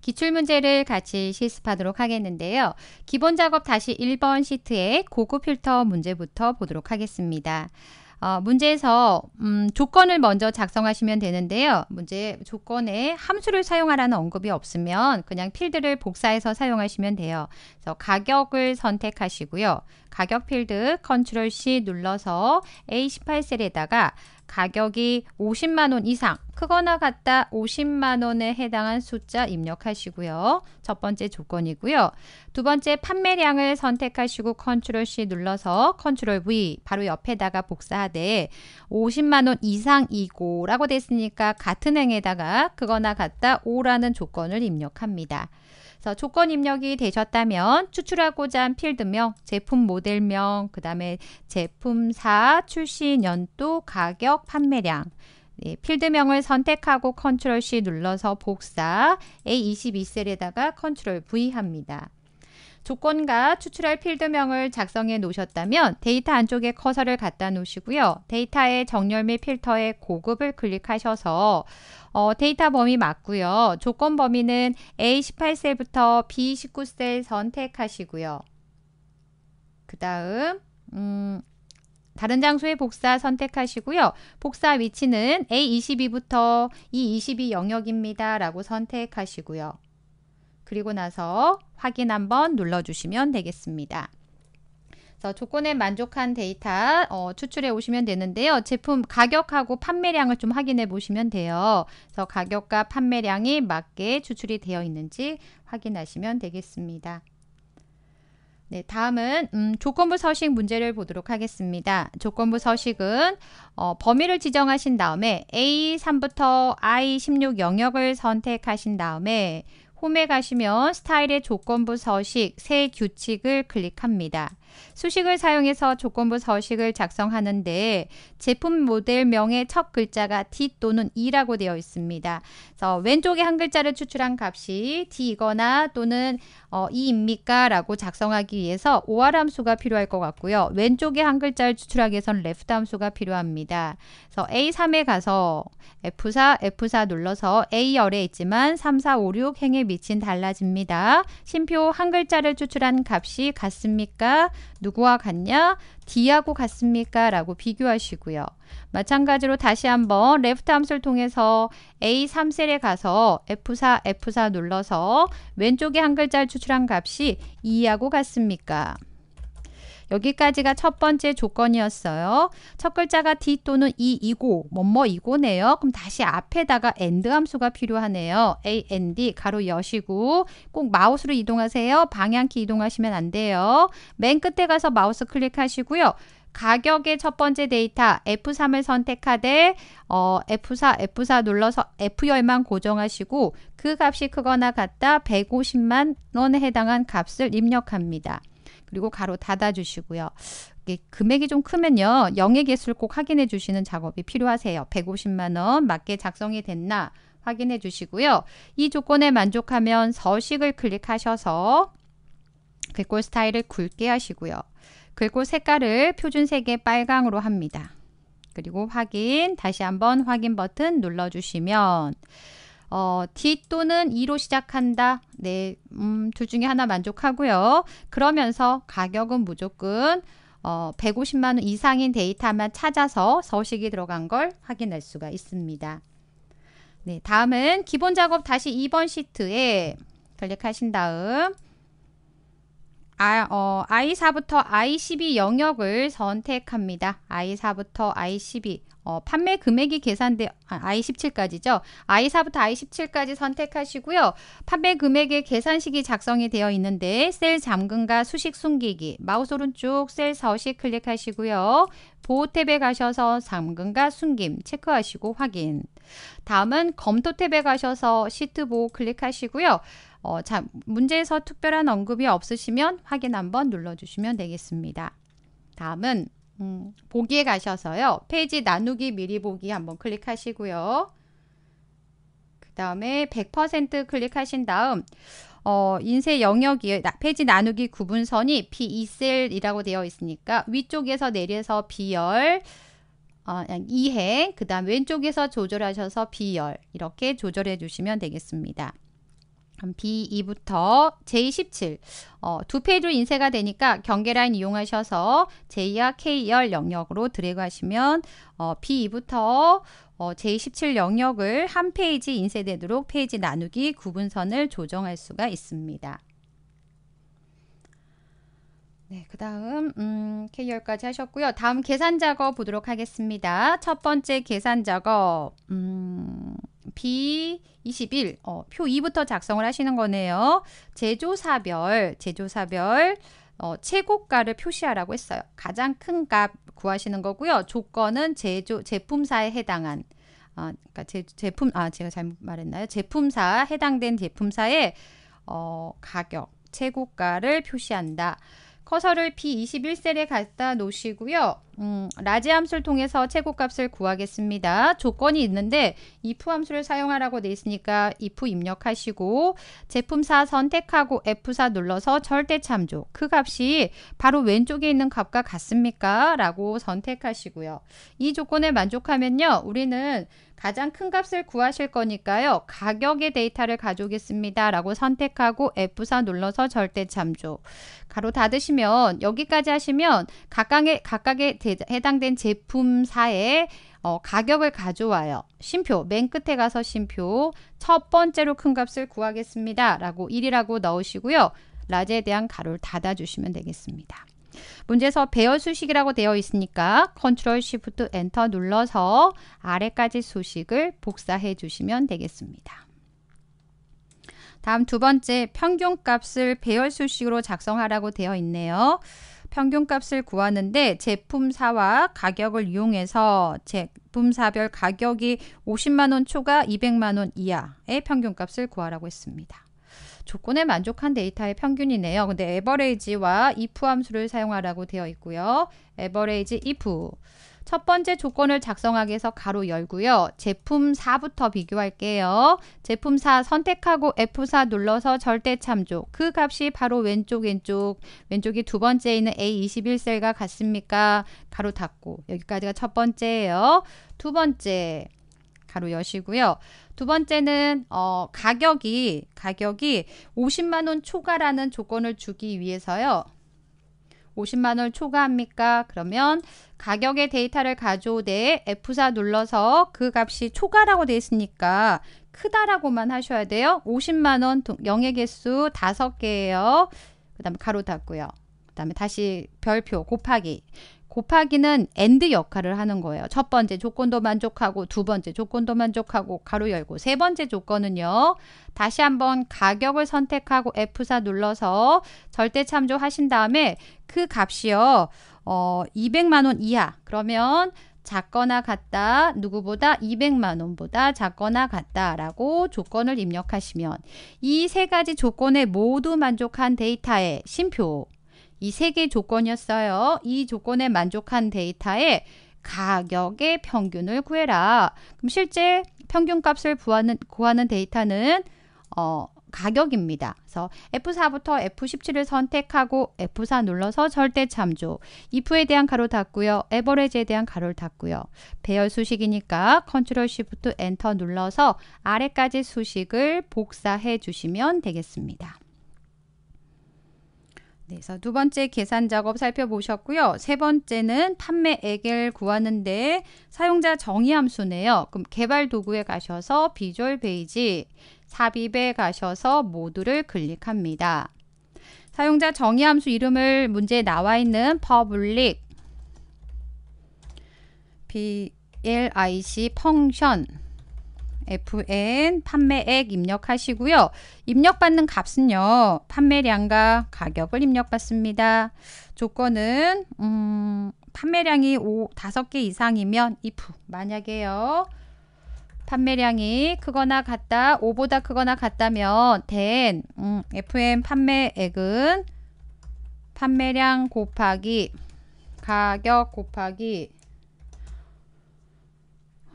기출문제를 같이 실습하도록 하겠는데요. 기본 작업 다시 1번 시트에 고급 필터 문제부터 보도록 하겠습니다. 어, 문제에서 음, 조건을 먼저 작성하시면 되는데요. 문제 조건에 함수를 사용하라는 언급이 없으면 그냥 필드를 복사해서 사용하시면 돼요. 그래서 가격을 선택하시고요. 가격 필드 컨트롤 C 눌러서 A18셀에다가 가격이 50만 원 이상 크거나 같다 50만 원에 해당한 숫자 입력하시고요. 첫 번째 조건이고요. 두 번째 판매량을 선택하시고 컨트롤 C 눌러서 컨트롤 V 바로 옆에다가 복사하되 50만 원 이상이고 라고 됐으니까 같은 행에다가 크거나 같다 5라는 조건을 입력합니다. 그래서 조건 입력이 되셨다면 추출하고자 한 필드명, 제품 모델명, 그 다음에 제품사, 출시 연도, 가격, 판매량 네, 필드명을 선택하고 컨트롤 C 눌러서 복사 A22셀에다가 컨트롤 V 합니다. 조건과 추출할 필드명을 작성해 놓으셨다면 데이터 안쪽에 커서를 갖다 놓으시고요. 데이터의 정렬 및 필터의 고급을 클릭하셔서 어, 데이터 범위 맞고요. 조건 범위는 A18셀부터 B19셀 선택하시고요. 그 다음 음, 다른 장소의 복사 선택하시고요. 복사 위치는 A22부터 E22 영역입니다. 라고 선택하시고요. 그리고 나서 확인 한번 눌러주시면 되겠습니다. 그래서 조건에 만족한 데이터 어, 추출해 오시면 되는데요. 제품 가격하고 판매량을 좀 확인해 보시면 돼요. 그래서 가격과 판매량이 맞게 추출이 되어 있는지 확인하시면 되겠습니다. 네, 다음은 음, 조건부 서식 문제를 보도록 하겠습니다. 조건부 서식은 어, 범위를 지정하신 다음에 A3부터 I16 영역을 선택하신 다음에 홈에 가시면 스타일의 조건부 서식 새 규칙을 클릭합니다. 수식을 사용해서 조건부 서식을 작성하는데 제품 모델명의 첫 글자가 D 또는 E라고 되어 있습니다. 그래서 왼쪽에 한 글자를 추출한 값이 D이거나 또는 어, E입니까? 라고 작성하기 위해서 OR 함수가 필요할 것 같고요. 왼쪽에 한 글자를 추출하기 위해서는 left 함수가 필요합니다. 그래서 A3에 가서 F4, F4 눌러서 A열에 있지만 3, 4, 5, 6 행에 미친 달라집니다. 심표 한 글자를 추출한 값이 같습니까? 누구와 같냐? D하고 같습니까? 라고 비교하시고요. 마찬가지로 다시 한번 레프트 함수를 통해서 A3셀에 가서 F4, F4 눌러서 왼쪽에 한 글자를 추출한 값이 2하고 같습니까? 여기까지가 첫 번째 조건이었어요. 첫 글자가 D 또는 E이고 뭐뭐이고네요. 그럼 다시 앞에다가 AND 함수가 필요하네요. AND 가로 여시고 꼭 마우스로 이동하세요. 방향키 이동하시면 안 돼요. 맨 끝에 가서 마우스 클릭하시고요. 가격의 첫 번째 데이터 F3을 선택하되 어, F4, F4 눌러서 F10만 고정하시고 그 값이 크거나 같다 150만 원에 해당한 값을 입력합니다. 그리고 가로 닫아주시고요. 금액이 좀 크면요. 영액 개술꼭 확인해 주시는 작업이 필요하세요. 150만 원 맞게 작성이 됐나 확인해 주시고요. 이 조건에 만족하면 서식을 클릭하셔서 글꼴 스타일을 굵게 하시고요. 글꼴 색깔을 표준색의 빨강으로 합니다. 그리고 확인, 다시 한번 확인 버튼 눌러주시면 어, D 또는 E로 시작한다. 네, 음, 둘 중에 하나 만족하고요. 그러면서 가격은 무조건 어, 150만 원 이상인 데이터만 찾아서 서식이 들어간 걸 확인할 수가 있습니다. 네, 다음은 기본 작업 다시 2번 시트에 클릭하신 다음 아, 어, I4부터 I12 영역을 선택합니다. I4부터 I12 어, 판매 금액이 계산돼 아, I17까지죠. I4부터 I17까지 선택하시고요. 판매 금액의 계산식이 작성이 되어 있는데 셀 잠금과 수식 숨기기 마우스 오른쪽 셀 서식 클릭하시고요. 보호 탭에 가셔서 잠금과 숨김 체크하시고 확인. 다음은 검토 탭에 가셔서 시트 보호 클릭하시고요. 어, 자, 문제에서 특별한 언급이 없으시면 확인 한번 눌러주시면 되겠습니다. 다음은 음, 보기에 가셔서요. 페이지 나누기 미리 보기 한번 클릭하시고요. 그 다음에 100% 클릭하신 다음 어, 인쇄 영역이 페이지 나누기 구분선이 B2셀이라고 e 되어 있으니까 위쪽에서 내려서 B열 어, 이해, 그 다음 왼쪽에서 조절하셔서 비열 이렇게 조절해 주시면 되겠습니다. B2부터 J17 어, 두 페이지로 인쇄가 되니까 경계라인 이용하셔서 J와 K열 영역으로 드래그 하시면 어, B2부터 어, J17 영역을 한 페이지 인쇄되도록 페이지 나누기 구분선을 조정할 수가 있습니다. 네, 그 다음 음, K10까지 하셨고요. 다음 계산 작업 보도록 하겠습니다. 첫 번째 계산 작업 음, B21 어, 표 2부터 작성을 하시는 거네요. 제조사별, 제조사별 어, 최고가를 표시하라고 했어요. 가장 큰 값 구하시는 거고요. 조건은 제조 제품사에 해당한 아, 그러니까 제, 제품 아 제가 잘못 말했나요? 제품사 해당된 제품사의 어, 가격 최고가를 표시한다. 커서를 B21셀에 갖다 놓으시고요. 음, 라지 함수를 통해서 최고값을 구하겠습니다. 조건이 있는데 if 함수를 사용하라고 돼 있으니까 if 입력하시고 제품사 선택하고 F4 눌러서 절대 참조 그 값이 바로 왼쪽에 있는 값과 같습니까? 라고 선택하시고요. 이 조건에 만족하면요. 우리는 가장 큰 값을 구하실 거니까요. 가격의 데이터를 가져오겠습니다. 라고 선택하고 F4 눌러서 절대 참조. 가로 닫으시면 여기까지 하시면 각각의, 각각의 대, 해당된 제품사에 어, 가격을 가져와요. 심표, 맨 끝에 가서 심표, 첫 번째로 큰 값을 구하겠습니다. 라고 1이라고 넣으시고요. 라지에 대한 가로를 닫아주시면 되겠습니다. 문제에서 배열 수식이라고 되어 있으니까 컨트롤 쉬프트 엔터 눌러서 아래까지 수식을 복사해 주시면 되겠습니다. 다음 두 번째 평균값을 배열 수식으로 작성하라고 되어 있네요. 평균값을 구하는데 제품사와 가격을 이용해서 제품사별 가격이 50만원 초과 200만원 이하의 평균값을 구하라고 했습니다. 조건에 만족한 데이터의 평균이네요. 근데 에버레이지와 if 함수를 사용하라고 되어 있고요. 에버레이지 if 첫 번째 조건을 작성하기 위해서 가로 열고요. 제품 4부터 비교할게요. 제품 4 선택하고 F4 눌러서 절대 참조. 그 값이 바로 왼쪽 왼쪽 왼쪽이 두 번째에 있는 A21셀과 같습니까? 가로 닫고 여기까지가 첫 번째예요. 두 번째 가로 여시고요. 두 번째는 어, 가격이 가격이 50만 원 초과라는 조건을 주기 위해서요. 50만 원 초과합니까? 그러면 가격의 데이터를 가져오되 F4 눌러서 그 값이 초과라고 돼 있으니까 크다라고만 하셔야 돼요. 50만 원 영의 개수 5개예요. 그다음에 가로 닫고요. 그다음에 다시 별표 곱하기 곱하기는 앤드 역할을 하는 거예요. 첫 번째 조건도 만족하고 두 번째 조건도 만족하고 가로 열고 세 번째 조건은요. 다시 한번 가격을 선택하고 F4 눌러서 절대 참조 하신 다음에 그 값이요. 어, 200만 원 이하. 그러면 작거나 같다 누구보다 200만 원보다 작거나 같다라고 조건을 입력하시면 이 세 가지 조건에 모두 만족한 데이터의 심표 이세개 조건이었어요. 이 조건에 만족한 데이터에 가격의 평균을 구해라. 그럼 실제 평균값을 구하는, 구하는 데이터는 어, 가격입니다. 그래서 F4부터 F17을 선택하고 F4 눌러서 절대 참조. if에 대한 가로 닫고요. average에 대한 가로를 닫고요. 배열 수식이니까 컨트롤 Shift 엔터 눌러서 아래까지 수식을 복사해 주시면 되겠습니다. 네, 그래서 두 번째 계산 작업 살펴보셨고요. 세 번째는 판매액을 구하는데 사용자 정의 함수네요. 그럼 개발 도구에 가셔서 비주얼 베이지 삽입에 가셔서 모두를 클릭합니다. 사용자 정의 함수 이름을 문제에 나와 있는 public blic 펑션 FN 판매액 입력하시고요. 입력받는 값은요. 판매량과 가격을 입력받습니다. 조건은 음, 판매량이 5, 5개 이상이면 if 만약에요. 판매량이 크거나 같다 5보다 크거나 같다면 된 음, f n 판매액은 판매량 곱하기 가격 곱하기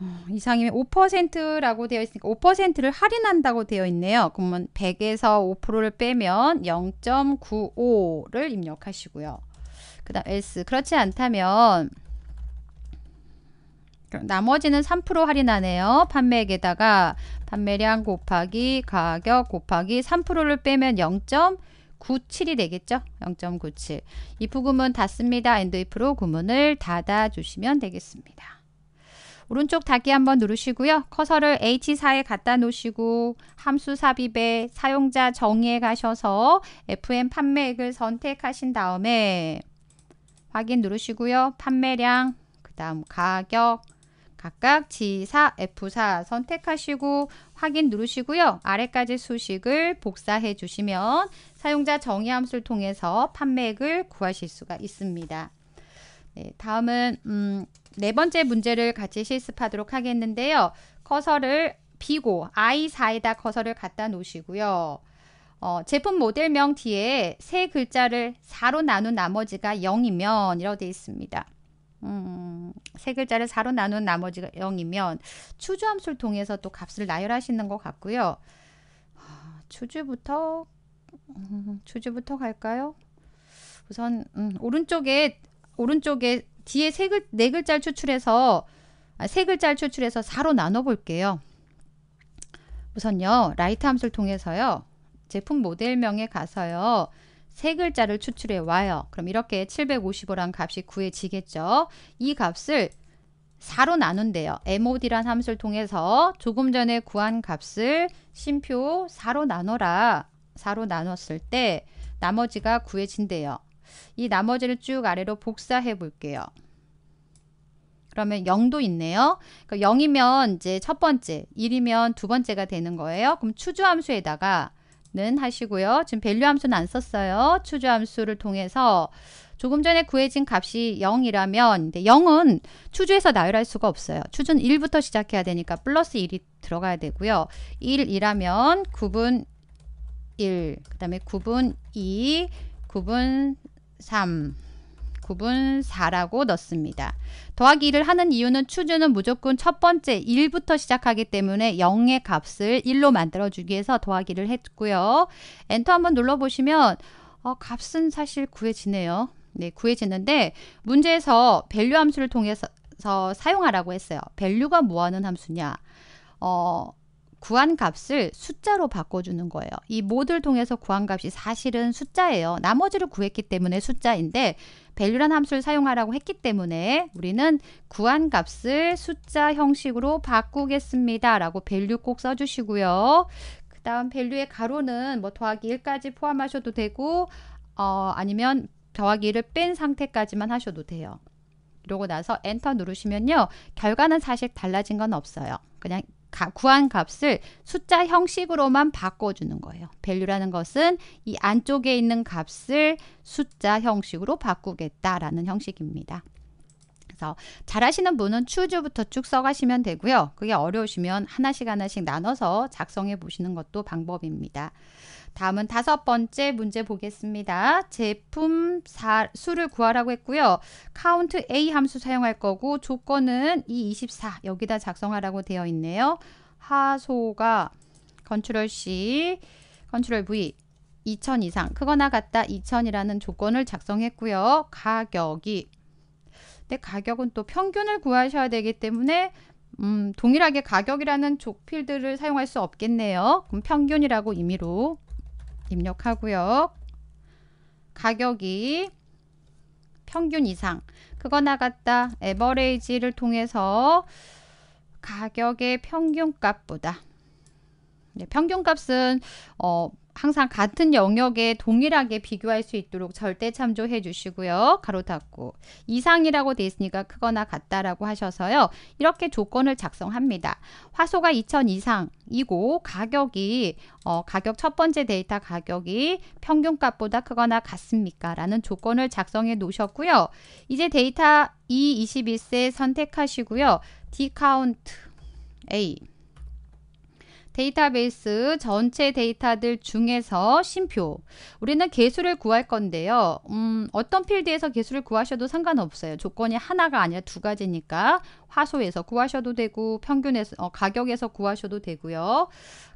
어, 이상이면 5%라고 되어 있으니까 5%를 할인한다고 되어 있네요. 그러면 100에서 5%를 빼면 0.95를 입력하시고요. 그 다음 S 그렇지 않다면 나머지는 3% 할인하네요. 판매액에다가 판매량 곱하기 가격 곱하기 3%를 빼면 0.97이 되겠죠? 0.97. 이 부금은 닫습니다. 엔드 이프로 구문을 닫아 주시면 되겠습니다. 오른쪽 닫기 한번 누르시고요. 커서를 H4에 갖다 놓으시고 함수 삽입에 사용자 정의에 가셔서 FM 판매액을 선택하신 다음에 확인 누르시고요. 판매량, 그 다음 가격, 각각 G4, F4 선택하시고 확인 누르시고요. 아래까지 수식을 복사해 주시면 사용자 정의 함수를 통해서 판매액을 구하실 수가 있습니다. 네, 다음은 음, 네 번째 문제를 같이 실습하도록 하겠는데요. 커서를 비고 I4에다 커서를 갖다 놓으시고요. 어, 제품 모델명 뒤에 세 글자를 4로 나눈 나머지가 0이면 이라고 되어 있습니다. 음, 세 글자를 4로 나눈 나머지가 0이면 추주함수를 통해서 또 값을 나열하시는 것 같고요. 추주부터 음, 추주부터 갈까요? 우선 음, 오른쪽에 오른쪽에 뒤에 세 글, 네 글자를 추출해서 아, 세 글자를 추출해서 4로 나눠 볼게요. 우선요. 라이트 함수를 통해서요. 제품 모델명에 가서요. 세 글자를 추출해 와요. 그럼 이렇게 755란 값이 구해지겠죠. 이 값을 4로 나눈대요. MOD란 함수를 통해서 조금 전에 구한 값을 심표 4로 나눠라. 4로 나눴을 때 나머지가 구해진대요. 이 나머지를 쭉 아래로 복사해 볼게요. 그러면 0도 있네요. 그러니까 0이면 이제 첫 번째, 1이면 두 번째가 되는 거예요. 그럼 추주 함수에다가 는 하시고요. 지금 밸류 함수는 안 썼어요. 추주 함수를 통해서 조금 전에 구해진 값이 0이라면 0은 추주에서 나열할 수가 없어요. 추주는 1부터 시작해야 되니까 플러스 1이 들어가야 되고요. 1이라면 9분 1, 그 다음에 9분 2, 9분 3 9분 4라고 넣습니다. 더하기 1을 하는 이유는 추주는 무조건 첫 번째 1부터 시작하기 때문에 0의 값을 1로 만들어주기 위해서 더하기 를 했고요. 엔터 한번 눌러보시면 어, 값은 사실 구해지네요. 네, 구해지는데 문제에서 밸류 함수를 통해서 사용하라고 했어요. 밸류가 뭐하는 함수냐? 어, 구한 값을 숫자로 바꿔주는 거예요. 이 모드를 통해서 구한 값이 사실은 숫자예요. 나머지를 구했기 때문에 숫자인데 밸류란 함수를 사용하라고 했기 때문에 우리는 구한 값을 숫자 형식으로 바꾸겠습니다. 라고 밸류 꼭 써주시고요. 그 다음 밸류의 가로는 뭐 더하기 1까지 포함하셔도 되고 어, 아니면 더하기 1을 뺀 상태까지만 하셔도 돼요. 이러고 나서 엔터 누르시면요. 결과는 사실 달라진 건 없어요. 그냥 구한 값을 숫자 형식으로만 바꿔주는 거예요. 밸류라는 것은 이 안쪽에 있는 값을 숫자 형식으로 바꾸겠다라는 형식입니다. 그래서 잘하시는 분은 추주부터 쭉 써가시면 되고요. 그게 어려우시면 하나씩 하나씩 나눠서 작성해 보시는 것도 방법입니다. 다음은 다섯 번째 문제 보겠습니다. 제품 사, 수를 구하라고 했고요. count A 함수 사용할 거고 조건은 이 2 4 여기다 작성하라고 되어 있네요. 하소가 컨트롤 C, 컨트롤 V 2000 이상 크거나 같다 2000이라는 조건을 작성했고요. 가격이 근데 가격은 또 평균을 구하셔야 되기 때문에 음, 동일하게 가격이라는 족필들을 사용할 수 없겠네요. 그럼 평균이라고 임의로 입력하고요. 가격이 평균 이상 그거 나갔다 에버레이지를 통해서 가격의 평균값보다 네, 평균값은 어, 항상 같은 영역에 동일하게 비교할 수 있도록 절대 참조해 주시고요. 가로 닫고 이상이라고 돼 있으니까 크거나 같다라고 하셔서요. 이렇게 조건을 작성합니다. 화소가 2000 이상이고 가격이 어, 가격 첫 번째 데이터 가격이 평균값보다 크거나 같습니까? 라는 조건을 작성해 놓으셨고요. 이제 데이터 E21세 선택하시고요. 디카운트 A 데이터베이스 전체 데이터들 중에서 심표 우리는 개수를 구할 건데요. 음, 어떤 필드에서 개수를 구하셔도 상관없어요. 조건이 하나가 아니라 두 가지니까 화소에서 구하셔도 되고 평균에서 어, 가격에서 구하셔도 되고요.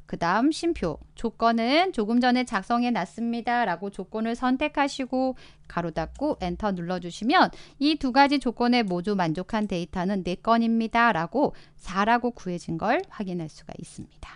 그 다음 심표 조건은 조금 전에 작성해 놨습니다 라고 조건을 선택하시고 가로 닫고 엔터 눌러주시면 이 두 가지 조건에 모두 만족한 데이터는 내 건입니다 라고 4라고 구해진 걸 확인할 수가 있습니다.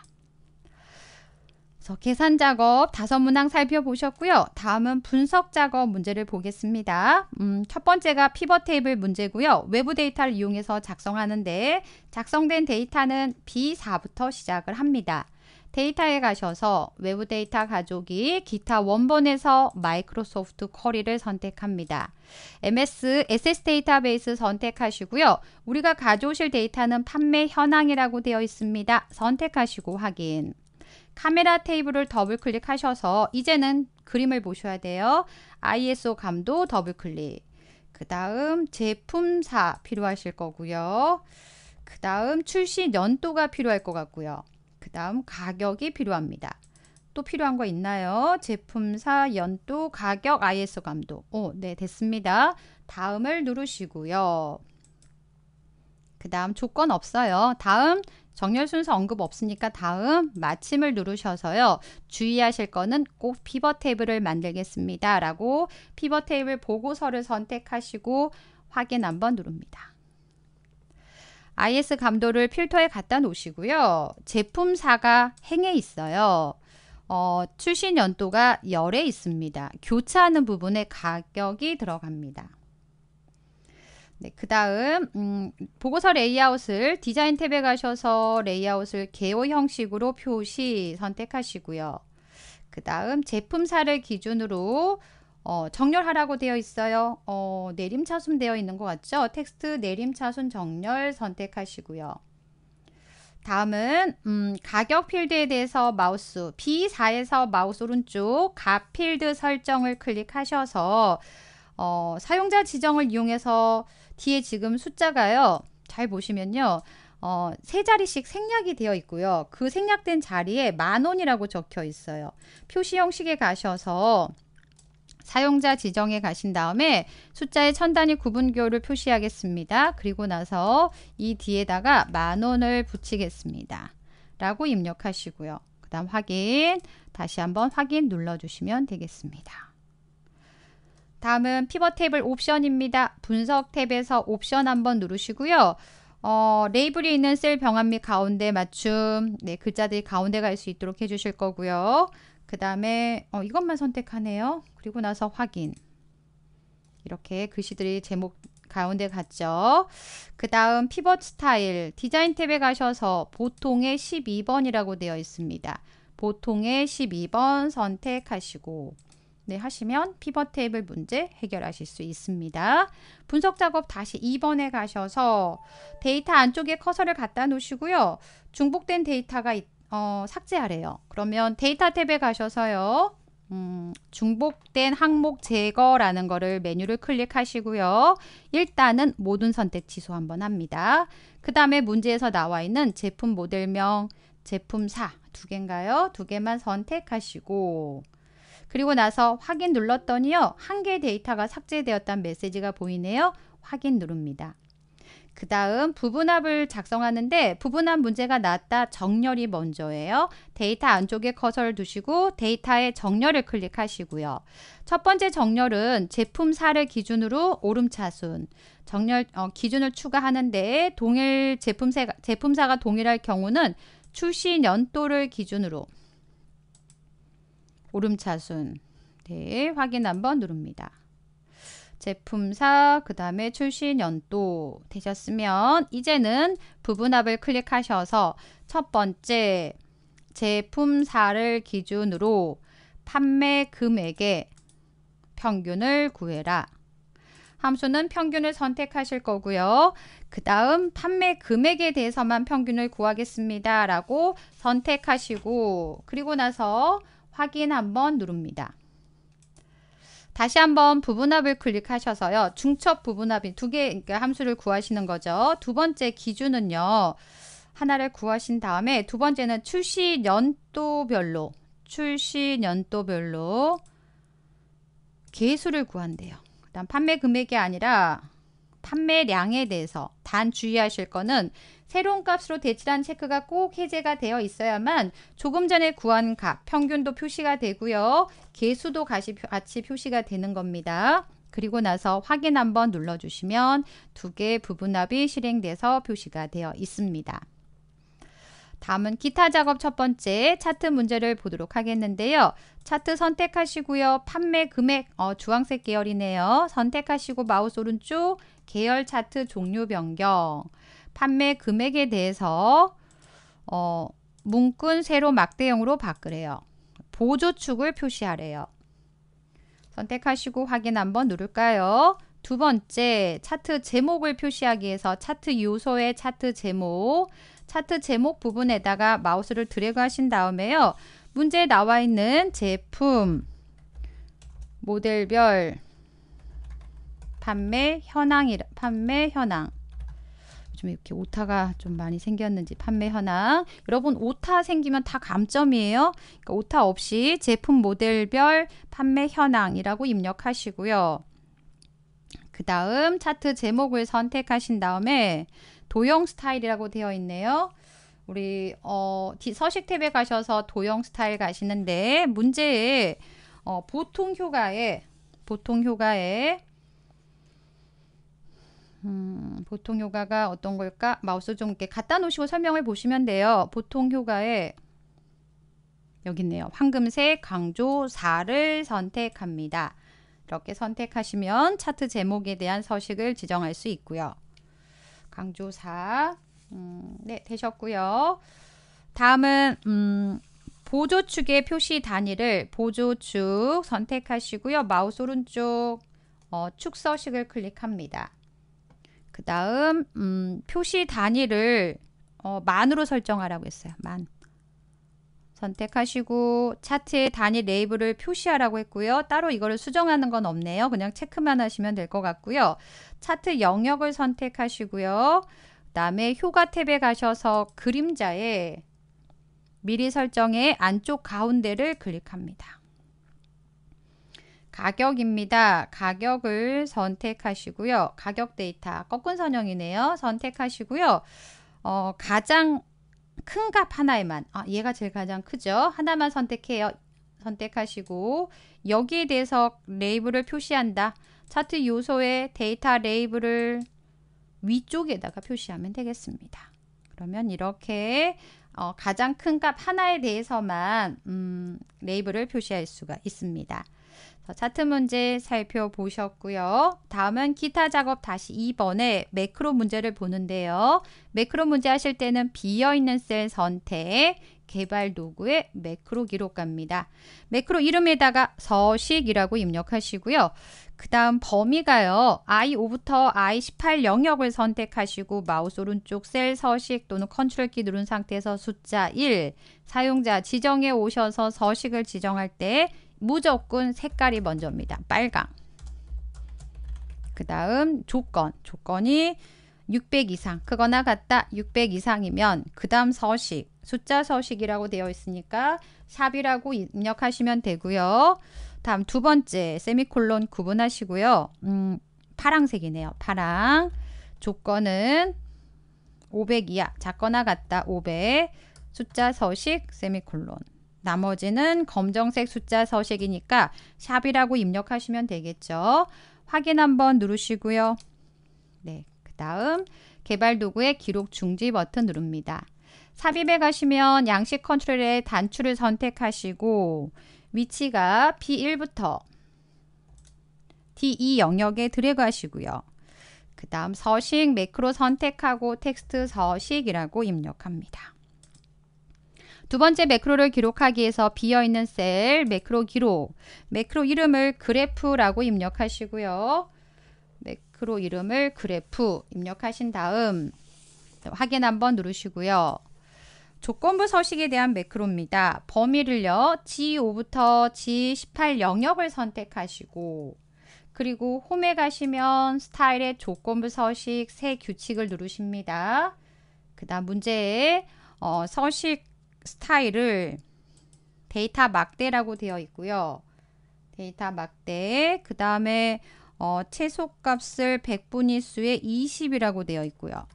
그래서 계산 작업 다섯 문항 살펴보셨고요. 다음은 분석 작업 문제를 보겠습니다. 음, 첫 번째가 피벗 테이블 문제고요. 외부 데이터를 이용해서 작성하는데 작성된 데이터는 B4부터 시작을 합니다. 데이터에 가셔서 외부 데이터 가족이 기타 원본에서 마이크로소프트 쿼리를 선택합니다. MS SS 데이터베이스 선택하시고요. 우리가 가져오실 데이터는 판매 현황이라고 되어 있습니다. 선택하시고 확인. 카메라 테이블을 더블 클릭하셔서 이제는 그림을 보셔야 돼요. ISO 감도 더블 클릭. 그 다음 제품사 필요하실 거고요. 그 다음 출시 연도가 필요할 것 같고요. 그 다음 가격이 필요합니다. 또 필요한 거 있나요? 제품사, 연도, 가격, ISO 감독. 오, 네, 됐습니다. 다음을 누르시고요. 그 다음 조건 없어요. 다음 정렬 순서 언급 없으니까 다음 마침을 누르셔서요. 주의하실 거는 꼭 피벗 테이블을 만들겠습니다. 라고 피벗 테이블 보고서를 선택하시고 확인 한번 누릅니다. IS 감도를 필터에 갖다 놓으시고요. 제품사가 행에 있어요. 어, 출시 연도가 열에 있습니다. 교차하는 부분에 가격이 들어갑니다. 네, 그 다음 음, 보고서 레이아웃을 디자인 탭에 가셔서 레이아웃을 개호 형식으로 표시 선택하시고요. 그 다음 제품사를 기준으로 어, 정렬하라고 되어 있어요. 어, 내림차순 되어 있는 것 같죠? 텍스트 내림차순 정렬 선택하시고요. 다음은 음, 가격 필드에 대해서 마우스 B4에서 마우스 오른쪽 값 필드 설정을 클릭하셔서 어, 사용자 지정을 이용해서 뒤에 지금 숫자가요. 잘 보시면요. 어, 세 자리씩 생략이 되어 있고요. 그 생략된 자리에 만 원이라고 적혀 있어요. 표시 형식에 가셔서 사용자 지정에 가신 다음에 숫자의 천 단위 구분교를 표시하겠습니다. 그리고 나서 이 뒤에다가 만 원을 붙이겠습니다. 라고 입력하시고요. 그 다음 확인, 다시 한번 확인 눌러주시면 되겠습니다. 다음은 피벗 탭을 옵션입니다. 분석 탭에서 옵션 한번 누르시고요. 어, 레이블이 있는 셀 병합 및 가운데 맞춤, 네, 글자들이 가운데 갈 수 있도록 해주실 거고요. 그 다음에 어, 이것만 선택하네요. 그리고 나서 확인. 이렇게 글씨들이 제목 가운데 갔죠. 그 다음 피벗 스타일 디자인 탭에 가셔서 보통의 12번이라고 되어 있습니다. 보통의 12번 선택하시고 네, 하시면 피벗 테이블 문제 해결하실 수 있습니다. 분석 작업 다시 2번에 가셔서 데이터 안쪽에 커서를 갖다 놓으시고요. 중복된 데이터가 있다. 어, 삭제하래요. 그러면 데이터 탭에 가셔서요. 음, 중복된 항목 제거라는 거를 메뉴를 클릭하시고요. 일단은 모든 선택 취소 한번 합니다. 그 다음에 문제에서 나와 있는 제품 모델명, 제품사 두 개인가요? 두 개만 선택하시고 그리고 나서 확인 눌렀더니요. 한 개의 데이터가 삭제되었다는 메시지가 보이네요. 확인 누릅니다. 그 다음 부분합을 작성하는데 부분합 문제가 났다 정렬이 먼저예요. 데이터 안쪽에 커서를 두시고 데이터의 정렬을 클릭하시고요. 첫 번째 정렬은 제품사를 기준으로 오름차순 정렬 어, 기준을 추가하는데 동일 제품세가 제품사가 동일할 경우는 출시 연도를 기준으로 오름차순 네, 확인 한번 누릅니다. 제품사, 그 다음에 출시연도 되셨으면 이제는 부분합을 클릭하셔서 첫 번째 제품사를 기준으로 판매 금액의 평균을 구해라. 함수는 평균을 선택하실 거고요. 그 다음 판매 금액에 대해서만 평균을 구하겠습니다. 라고 선택하시고 그리고 나서 확인 한번 누릅니다. 다시 한번 부분합을 클릭하셔서요. 중첩 부분합인 두 개, 그러니까 함수를 구하시는 거죠. 두 번째 기준은요. 하나를 구하신 다음에 두 번째는 출시 연도별로, 출시 연도별로 개수를 구한대요. 그 다음 판매 금액이 아니라 판매량에 대해서 단 주의하실 거는 새로운 값으로 대출한 체크가 꼭 해제가 되어 있어야만 조금 전에 구한 값 평균도 표시가 되고요. 개수도 같이 표시가 되는 겁니다. 그리고 나서 확인 한번 눌러주시면 두 개의 부분합이 실행돼서 표시가 되어 있습니다. 다음은 기타 작업 첫 번째 차트 문제를 보도록 하겠는데요. 차트 선택하시고요. 판매 금액 어, 주황색 계열이네요. 선택하시고 마우스 오른쪽 계열 차트 종류 변경 판매 금액에 대해서 어, 문군 세로 막대형으로 바꾸래요. 보조축을 표시하래요. 선택하시고 확인 한번 누를까요? 두 번째, 차트 제목을 표시하기 위해서 차트 요소의 차트 제목, 차트 제목 부분에다가 마우스를 드래그 하신 다음에요. 문제에 나와 있는 제품, 모델별, 판매 현황, 이 판매 현황, 좀 이렇게 오타가 좀 많이 생겼는지 판매 현황. 여러분 오타 생기면 다 감점이에요. 그러니까 오타 없이 제품 모델별 판매 현황이라고 입력하시고요. 그 다음 차트 제목을 선택하신 다음에 도형 스타일이라고 되어 있네요. 우리 어, 서식 탭에 가셔서 도형 스타일 가시는데 문제에 어, 보통 효과에 보통 효과에 음, 보통 효과가 어떤 걸까? 마우스 좀 이렇게 갖다 놓으시고 설명을 보시면 돼요. 보통 효과에 여기 있네요. 황금색 강조 4를 선택합니다. 이렇게 선택하시면 차트 제목에 대한 서식을 지정할 수 있고요. 강조 4. 음, 네, 되셨고요. 다음은 음, 보조축의 표시 단위를 보조축 선택하시고요. 마우스 오른쪽 어, 축 서식을 클릭합니다. 그 다음 음, 표시 단위를 어, 만으로 설정하라고 했어요. 만. 선택하시고 차트의 단위 레이블을 표시하라고 했고요. 따로 이거를 수정하는 건 없네요. 그냥 체크만 하시면 될 것 같고요. 차트 영역을 선택하시고요. 그 다음에 효과 탭에 가셔서 그림자에 미리 설정의 안쪽 가운데를 클릭합니다. 가격입니다. 가격을 선택하시고요. 가격 데이터 꺾은 선형이네요. 선택하시고요. 어, 가장 큰 값 하나에만 아, 얘가 제일 가장 크죠. 하나만 선택해요. 선택하시고 여기에 대해서 레이블을 표시한다. 차트 요소에 데이터 레이블을 위쪽에다가 표시하면 되겠습니다. 그러면 이렇게 어, 가장 큰 값 하나에 대해서만 음, 레이블을 표시할 수가 있습니다. 어, 차트 문제 살펴보셨고요. 다음은 기타 작업 다시 2번에 매크로 문제를 보는데요. 매크로 문제 하실 때는 비어있는 셀 선택, 개발 도구의 매크로 기록갑니다. 매크로 이름에다가 서식이라고 입력하시고요. 그 다음 범위가요. i5부터 i18 영역을 선택하시고 마우스 오른쪽 셀 서식 또는 컨트롤 키 누른 상태에서 숫자 1 사용자 지정에 오셔서 서식을 지정할 때 무조건 색깔이 먼저입니다. 빨강. 그 다음 조건. 조건이 600 이상 그거나 같다 600 이상이면 그 다음 서식 숫자 서식이라고 되어 있으니까 샵이라고 입력하시면 되고요 다음 두 번째 세미콜론 구분하시고요 음, 파랑색이네요 파랑 조건은 500 이하 작거나 같다 500 숫자 서식 세미콜론 나머지는 검정색 숫자 서식이니까 샵이라고 입력하시면 되겠죠. 확인 한번 누르시고요. 네, 그 다음 개발 도구의 기록 중지 버튼 누릅니다. 삽입에 가시면 양식 컨트롤의 단추를 선택하시고 위치가 B1부터 D2 영역에 들어가시고요. 그 다음 서식 매크로 선택하고 텍스트 서식이라고 입력합니다. 두 번째 매크로를 기록하기 위해서 비어있는 셀 매크로 기록, 매크로 이름을 그래프라고 입력하시고요. 매크로 이름을 그래프 입력하신 다음 확인 한번 누르시고요. 조건부 서식에 대한 매크로입니다. 범위를요. G5부터 G18 영역을 선택하시고 그리고 홈에 가시면 스타일의 조건부 서식 새 규칙을 누르십니다. 그 다음 문제에 어, 서식 스타일을 데이터 막대라고 되어 있고요. 데이터 막대 그 다음에 어, 최소값을 100분의 수의 20이라고 되어 있고요.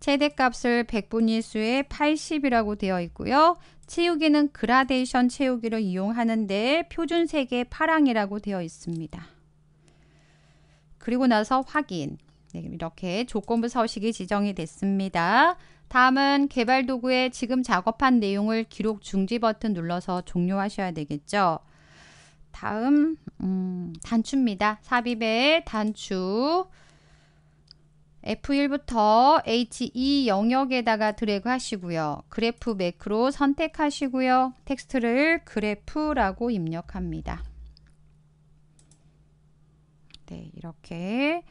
최대값을 100분의 수의 80이라고 되어 있고요. 채우기는 그라데이션 채우기를 이용하는데 표준색의 파랑이라고 되어 있습니다. 그리고 나서 확인. 네, 이렇게 조건부 서식이 지정이 됐습니다. 다음은 개발 도구에 지금 작업한 내용을 기록 중지 버튼 눌러서 종료하셔야 되겠죠. 다음 음, 단추입니다. 삽입의 단추 F1부터 H2 e 영역에다가 드래그 하시고요. 그래프 매크로 선택하시고요. 텍스트를 그래프라고 입력합니다. 네, 이렇게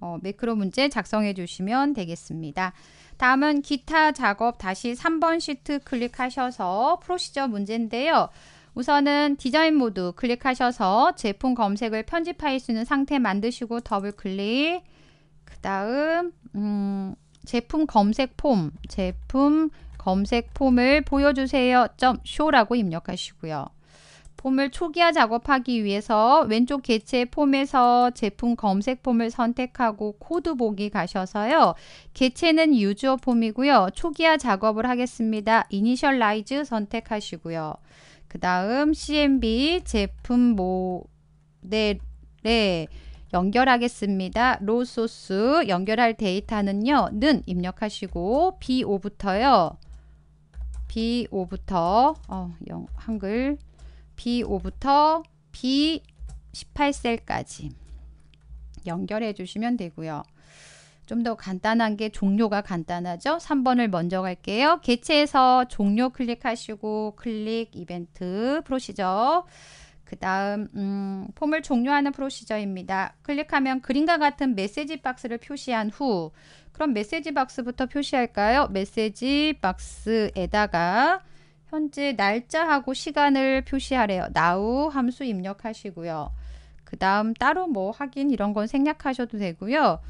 어, 매크로 문제 작성해 주시면 되겠습니다. 다음은 기타 작업 다시 3번 시트 클릭하셔서 프로시저 문제인데요. 우선은 디자인 모드 클릭하셔서 제품 검색을 편집할 수 있는 상태 만드시고 더블 클릭 그 다음 음, 제품 검색 폼 제품 검색 폼을 보여주세요. show라고 입력하시고요. 폼을 초기화 작업하기 위해서 왼쪽 개체 폼에서 제품 검색 폼을 선택하고 코드 보기 가셔서요. 개체는 유저 폼이고요. 초기화 작업을 하겠습니다. 이니셜라이즈 선택하시고요. 그 다음 CMB 제품 모델에 연결하겠습니다. 로 소스 연결할 데이터는요. 는 입력하시고 B5부터요. B5부터 어, 영, 한글 B5부터 B18셀까지 연결해 주시면 되고요. 좀 더 간단한 게 종료가 간단하죠. 3번을 먼저 갈게요. 개체에서 종료 클릭하시고 클릭 이벤트 프로시저 그 다음 음, 폼을 종료하는 프로시저입니다. 클릭하면 그림과 같은 메시지 박스를 표시한 후 그럼 메시지 박스부터 표시할까요? 메시지 박스에다가 현재 날짜하고 시간을 표시하래요. now 함수 입력하시고요. 그 다음 따로 뭐 확인 이런 건 생략하셔도 되고요.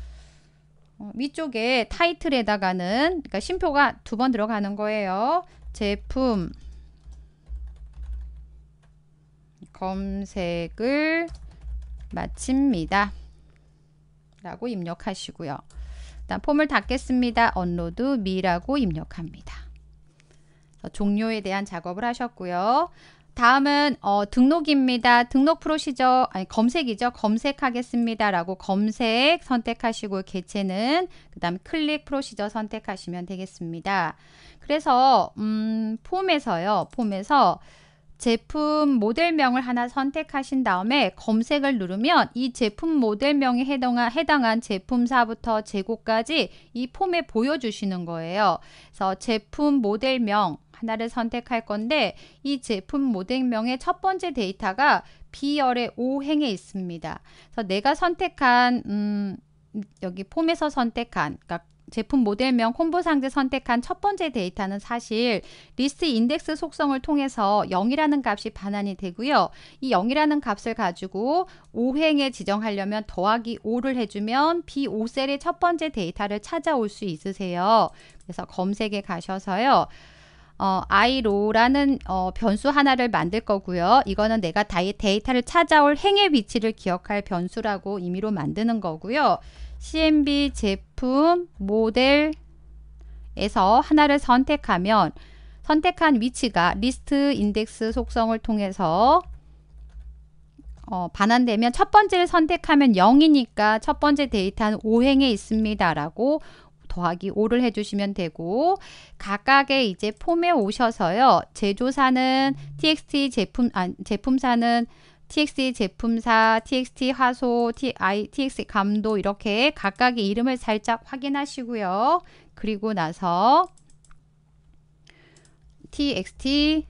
어, 위쪽에 타이틀에다가는 그러니까 심표가 두 번 들어가는 거예요. 제품 검색을 마칩니다. 라고 입력하시고요. 일단 폼을 닫겠습니다. 언로드 미라고 입력합니다. 어, 종료에 대한 작업을 하셨고요. 다음은 어, 등록입니다. 등록 프로시저, 아니 검색이죠. 검색하겠습니다. 라고 검색 선택하시고 개체는 그 다음 클릭 프로시저 선택하시면 되겠습니다. 그래서 음, 폼에서요. 폼에서 제품 모델명을 하나 선택하신 다음에 검색을 누르면 이 제품 모델명에 해당한, 해당한 제품사부터 재고까지 이 폼에 보여주시는 거예요. 그래서 제품 모델명 하나를 선택할 건데 이 제품 모델명의 첫 번째 데이터가 B열의 O행에 있습니다. 그래서 내가 선택한 음, 여기 폼에서 선택한 그러니까 제품 모델명 콤보 상자 선택한 첫 번째 데이터는 사실 리스트 인덱스 속성을 통해서 0이라는 값이 반환이 되고요. 이 0이라는 값을 가지고 5행에 지정하려면 더하기 5를 해주면 B5셀의 첫 번째 데이터를 찾아올 수 있으세요. 그래서 검색에 가셔서요. 어, i로라는 어, 변수 하나를 만들 거고요. 이거는 내가 다이, 데이터를 찾아올 행의 위치를 기억할 변수라고 임의로 만드는 거고요. CMB 제품 모델에서 하나를 선택하면 선택한 위치가 리스트 인덱스 속성을 통해서 어, 반환되면 첫 번째를 선택하면 0이니까 첫 번째 데이터는 5행에 있습니다. 라고 더하기 5를 해주시면 되고 각각의 이제 폼에 오셔서요. 제조사는 txt 제품, 아, 제품사는 txt 제품사, txt 화소, t, txt 감도 이렇게 각각의 이름을 살짝 확인하시고요. 그리고 나서 txt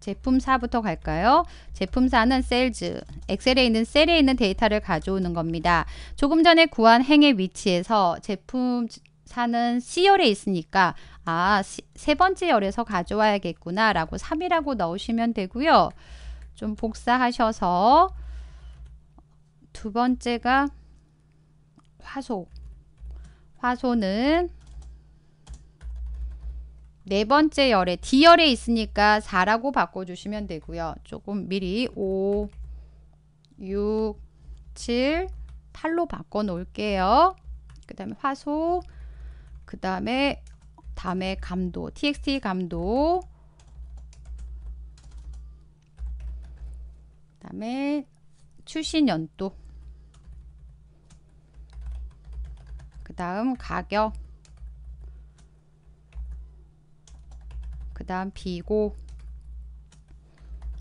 제품사부터 갈까요? 제품사는 셀즈, 엑셀에 있는 셀에 있는 데이터를 가져오는 겁니다. 조금 전에 구한 행의 위치에서 제품사는 C열에 있으니까 아, 세 번째 열에서 가져와야겠구나 라고 3이라고 넣으시면 되고요. 좀 복사하셔서 두 번째가 화소, 화소는 네 번째 열에 D열에 있으니까 4라고 바꿔주시면 되고요. 조금 미리 5, 6, 7, 8로 바꿔 놓을게요. 그 다음에 화소, 그 다음에 다음에 감도, txt 감도, 그 다음에 출신 연도, 그 다음 가격, 다음 비고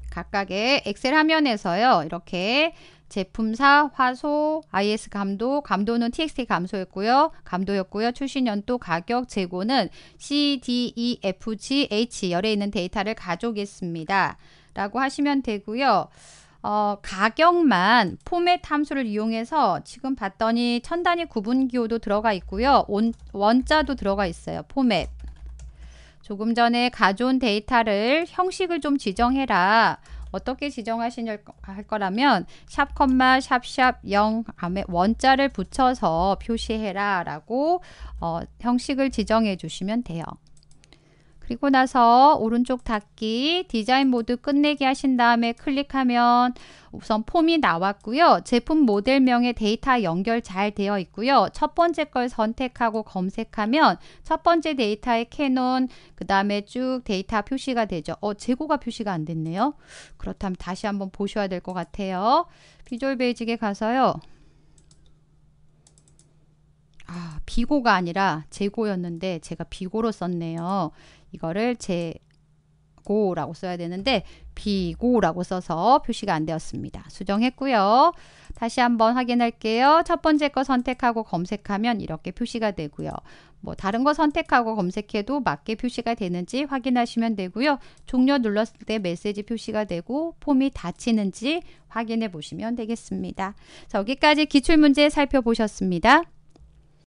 각각의 엑셀 화면에서요. 이렇게 제품사, 화소, IS 감도, 감도는 TXT 감소였고요. 감도였고요. 출시 년도 가격, 재고는 C, D, E, F, G, H 열에 있는 데이터를 가져오겠습니다. 라고 하시면 되고요. 어, 가격만 포맷 함수를 이용해서 지금 봤더니 천 단위 구분 기호도 들어가 있고요. 원, 원자도 들어가 있어요. 포맷. 조금 전에 가져온 데이터를 형식을 좀 지정해라. 어떻게 지정하실 거라면 샵 컴마 샵샵 0 다음에 원자를 붙여서 표시해라 라고 어, 형식을 지정해 주시면 돼요. 그리고 나서 오른쪽 닫기 디자인 모드 끝내기 하신 다음에 클릭하면 우선 폼이 나왔고요. 제품 모델명에 데이터 연결 잘 되어 있고요. 첫 번째 걸 선택하고 검색하면 첫 번째 데이터에 캐논 그 다음에 쭉 데이터 표시가 되죠. 어 재고가 표시가 안 됐네요. 그렇다면 다시 한번 보셔야 될 것 같아요. 비주얼 베이직에 가서요. 아, 비고가 아니라 재고였는데 제가 비고로 썼네요. 이거를 재고라고 써야 되는데 비고라고 써서 표시가 안 되었습니다. 수정했고요. 다시 한번 확인할게요. 첫 번째 거 선택하고 검색하면 이렇게 표시가 되고요. 뭐 다른 거 선택하고 검색해도 맞게 표시가 되는지 확인하시면 되고요. 종료 눌렀을 때 메시지 표시가 되고 폼이 닫히는지 확인해 보시면 되겠습니다. 자, 여기까지 기출문제 살펴보셨습니다.